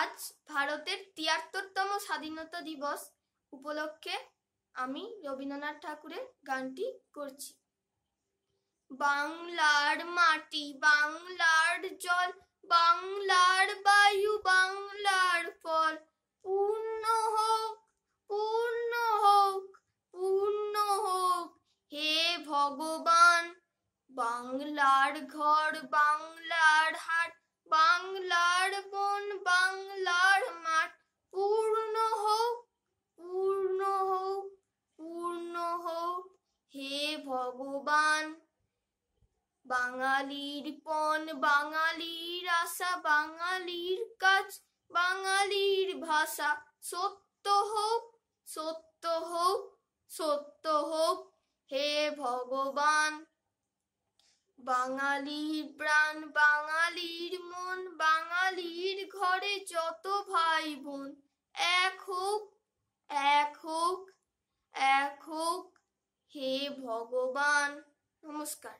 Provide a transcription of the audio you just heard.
আজ ভারতের তিয়াত্তরতম স্বাধীনতা দিবস উপলক্ষে আমি রবীন্দ্রনাথ ঠাকুরের গানটি করছি বাংলার মাটি বাংলার জল বাংলার বায়ু বাংলার ফল পূর্ণ হোক পূর্ণ হোক পূর্ণ হোক হে ভগবান বাংলার ঘর বাংলার হাট ভগবান বাঙালির পণ বাঙালির আশা বাঙালির কাজ বাঙালির ভাষা সত্য হোক সত্য হোক সত্য হোক হে ভগবান বাঙালির প্রাণ বাঙালির মন বাঙালির ঘরে যত ভাই বোন हे भगवान नमस्कार